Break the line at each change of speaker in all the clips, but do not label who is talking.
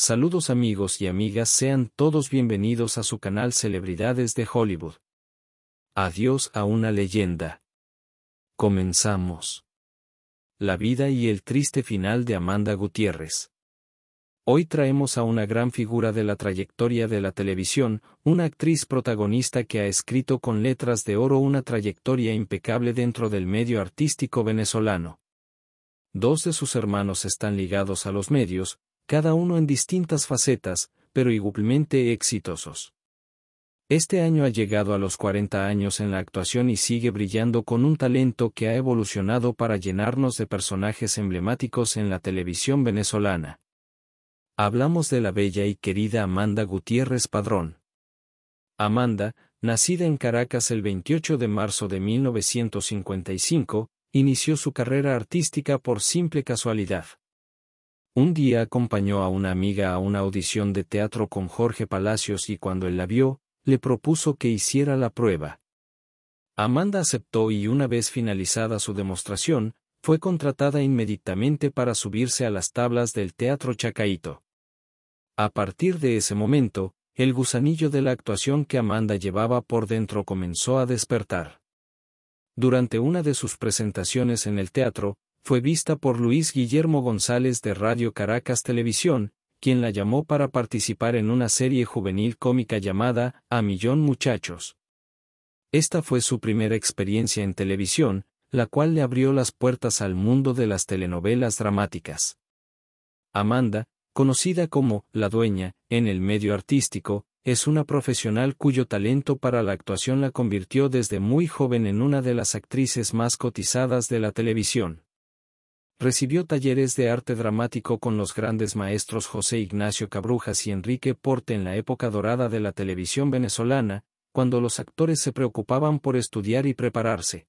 Saludos amigos y amigas, sean todos bienvenidos a su canal Celebridades de Hollywood. Adiós a una leyenda. Comenzamos. La vida y el triste final de Amanda Gutiérrez. Hoy traemos a una gran figura de la trayectoria de la televisión, una actriz protagonista que ha escrito con letras de oro una trayectoria impecable dentro del medio artístico venezolano. Dos de sus hermanos están ligados a los medios, cada uno en distintas facetas, pero igualmente exitosos. Este año ha llegado a los 40 años en la actuación y sigue brillando con un talento que ha evolucionado para llenarnos de personajes emblemáticos en la televisión venezolana. Hablamos de la bella y querida Amanda Gutiérrez Padrón. Amanda, nacida en Caracas el 28 de marzo de 1955, inició su carrera artística por simple casualidad. Un día acompañó a una amiga a una audición de teatro con Jorge Palacios y cuando él la vio, le propuso que hiciera la prueba. Amanda aceptó y una vez finalizada su demostración, fue contratada inmediatamente para subirse a las tablas del Teatro Chacaíto. A partir de ese momento, el gusanillo de la actuación que Amanda llevaba por dentro comenzó a despertar. Durante una de sus presentaciones en el teatro, fue vista por Luis Guillermo González de Radio Caracas Televisión, quien la llamó para participar en una serie juvenil cómica llamada A Millón Muchachos. Esta fue su primera experiencia en televisión, la cual le abrió las puertas al mundo de las telenovelas dramáticas. Amanda, conocida como La Dueña en el medio artístico, es una profesional cuyo talento para la actuación la convirtió desde muy joven en una de las actrices más cotizadas de la televisión. Recibió talleres de arte dramático con los grandes maestros José Ignacio Cabrujas y Enrique Porte en la época dorada de la televisión venezolana, cuando los actores se preocupaban por estudiar y prepararse.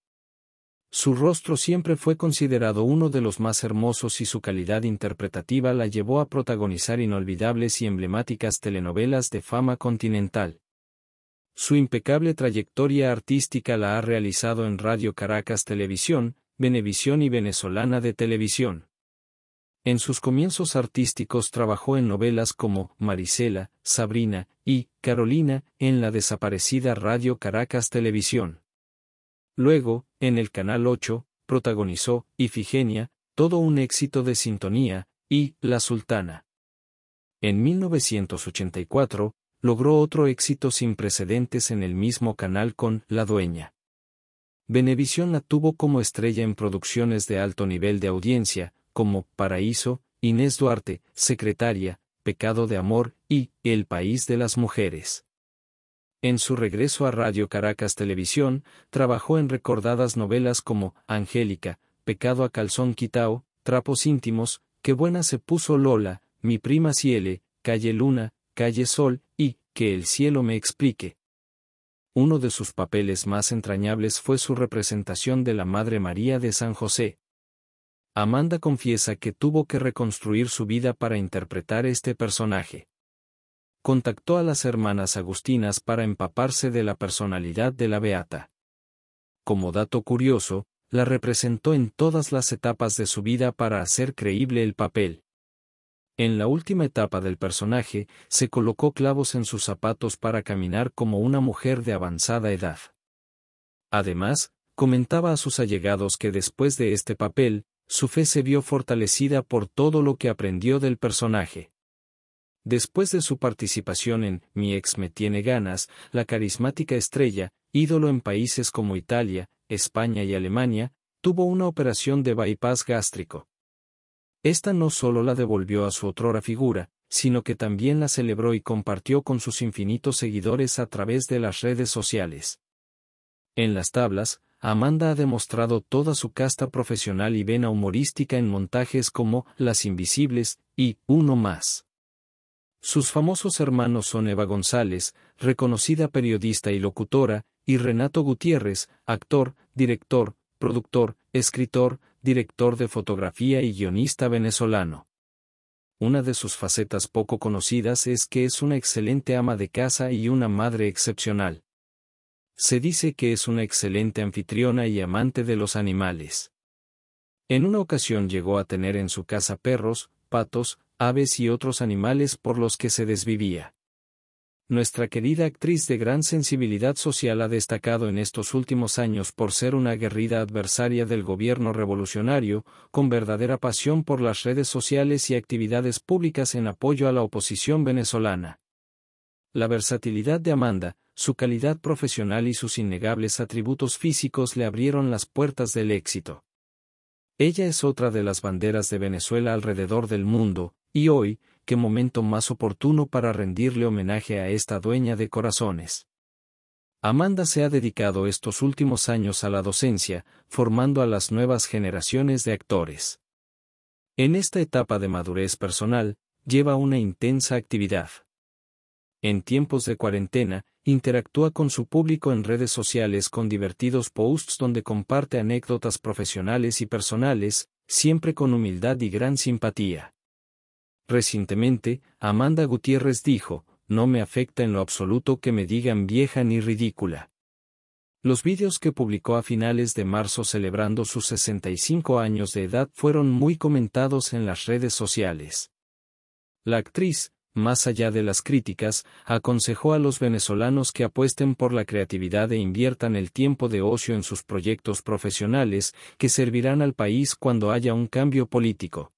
Su rostro siempre fue considerado uno de los más hermosos y su calidad interpretativa la llevó a protagonizar inolvidables y emblemáticas telenovelas de fama continental. Su impecable trayectoria artística la ha realizado en Radio Caracas Televisión, Venevisión y Venezolana de Televisión. En sus comienzos artísticos trabajó en novelas como Maricela, Sabrina y Carolina en la desaparecida Radio Caracas Televisión. Luego, en el Canal 8, protagonizó Ifigenia, todo un éxito de sintonía, y La Sultana. En 1984, logró otro éxito sin precedentes en el mismo canal con La Dueña. Benevisión la tuvo como estrella en producciones de alto nivel de audiencia, como Paraíso, Inés Duarte, Secretaria, Pecado de Amor y El País de las Mujeres. En su regreso a Radio Caracas Televisión, trabajó en recordadas novelas como Angélica, Pecado a Calzón Quitao, Trapos Íntimos, Qué buena se puso Lola, Mi prima Ciele, Calle Luna, Calle Sol y Que el cielo me explique, uno de sus papeles más entrañables fue su representación de la Madre María de San José. Amanda confiesa que tuvo que reconstruir su vida para interpretar este personaje. Contactó a las hermanas agustinas para empaparse de la personalidad de la beata. Como dato curioso, la representó en todas las etapas de su vida para hacer creíble el papel. En la última etapa del personaje, se colocó clavos en sus zapatos para caminar como una mujer de avanzada edad. Además, comentaba a sus allegados que después de este papel, su fe se vio fortalecida por todo lo que aprendió del personaje. Después de su participación en Mi ex me tiene ganas, la carismática estrella, ídolo en países como Italia, España y Alemania, tuvo una operación de bypass gástrico. Esta no solo la devolvió a su otrora figura, sino que también la celebró y compartió con sus infinitos seguidores a través de las redes sociales. En las tablas, Amanda ha demostrado toda su casta profesional y vena humorística en montajes como Las Invisibles y Uno más. Sus famosos hermanos son Eva González, reconocida periodista y locutora, y Renato Gutiérrez, actor, director, productor, escritor, director de fotografía y guionista venezolano. Una de sus facetas poco conocidas es que es una excelente ama de casa y una madre excepcional. Se dice que es una excelente anfitriona y amante de los animales. En una ocasión llegó a tener en su casa perros, patos, aves y otros animales por los que se desvivía. Nuestra querida actriz de gran sensibilidad social ha destacado en estos últimos años por ser una aguerrida adversaria del gobierno revolucionario, con verdadera pasión por las redes sociales y actividades públicas en apoyo a la oposición venezolana. La versatilidad de Amanda, su calidad profesional y sus innegables atributos físicos le abrieron las puertas del éxito. Ella es otra de las banderas de Venezuela alrededor del mundo, y hoy, qué momento más oportuno para rendirle homenaje a esta dueña de corazones. Amanda se ha dedicado estos últimos años a la docencia, formando a las nuevas generaciones de actores. En esta etapa de madurez personal, lleva una intensa actividad. En tiempos de cuarentena, interactúa con su público en redes sociales con divertidos posts donde comparte anécdotas profesionales y personales, siempre con humildad y gran simpatía. Recientemente, Amanda Gutiérrez dijo, no me afecta en lo absoluto que me digan vieja ni ridícula. Los vídeos que publicó a finales de marzo celebrando sus 65 años de edad fueron muy comentados en las redes sociales. La actriz, más allá de las críticas, aconsejó a los venezolanos que apuesten por la creatividad e inviertan el tiempo de ocio en sus proyectos profesionales que servirán al país cuando haya un cambio político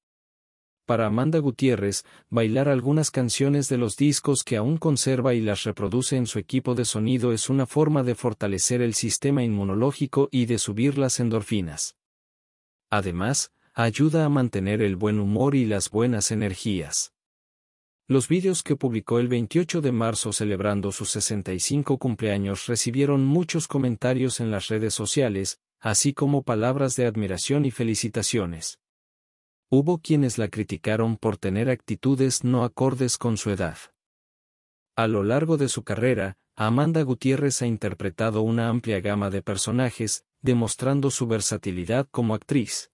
para Amanda Gutiérrez, bailar algunas canciones de los discos que aún conserva y las reproduce en su equipo de sonido es una forma de fortalecer el sistema inmunológico y de subir las endorfinas. Además, ayuda a mantener el buen humor y las buenas energías. Los vídeos que publicó el 28 de marzo celebrando sus 65 cumpleaños recibieron muchos comentarios en las redes sociales, así como palabras de admiración y felicitaciones. Hubo quienes la criticaron por tener actitudes no acordes con su edad. A lo largo de su carrera, Amanda Gutiérrez ha interpretado una amplia gama de personajes, demostrando su versatilidad como actriz.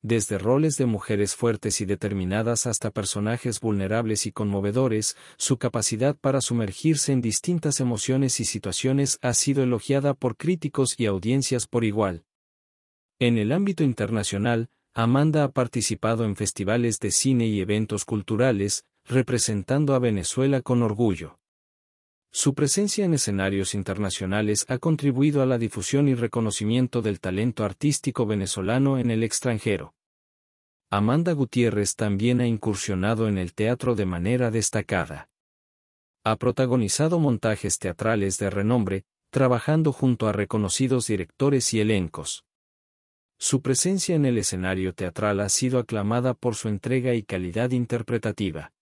Desde roles de mujeres fuertes y determinadas hasta personajes vulnerables y conmovedores, su capacidad para sumergirse en distintas emociones y situaciones ha sido elogiada por críticos y audiencias por igual. En el ámbito internacional, Amanda ha participado en festivales de cine y eventos culturales, representando a Venezuela con orgullo. Su presencia en escenarios internacionales ha contribuido a la difusión y reconocimiento del talento artístico venezolano en el extranjero. Amanda Gutiérrez también ha incursionado en el teatro de manera destacada. Ha protagonizado montajes teatrales de renombre, trabajando junto a reconocidos directores y elencos. Su presencia en el escenario teatral ha sido aclamada por su entrega y calidad interpretativa.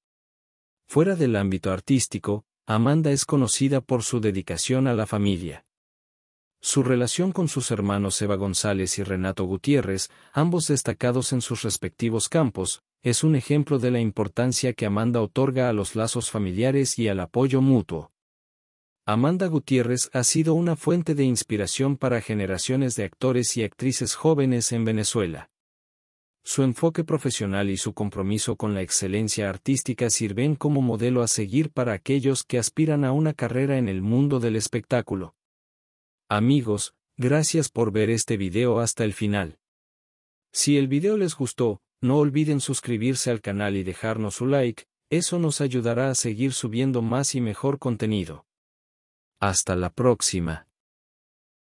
Fuera del ámbito artístico, Amanda es conocida por su dedicación a la familia. Su relación con sus hermanos Eva González y Renato Gutiérrez, ambos destacados en sus respectivos campos, es un ejemplo de la importancia que Amanda otorga a los lazos familiares y al apoyo mutuo. Amanda Gutiérrez ha sido una fuente de inspiración para generaciones de actores y actrices jóvenes en Venezuela. Su enfoque profesional y su compromiso con la excelencia artística sirven como modelo a seguir para aquellos que aspiran a una carrera en el mundo del espectáculo. Amigos, gracias por ver este video hasta el final. Si el video les gustó, no olviden suscribirse al canal y dejarnos su like, eso nos ayudará a seguir subiendo más y mejor contenido. Hasta la próxima.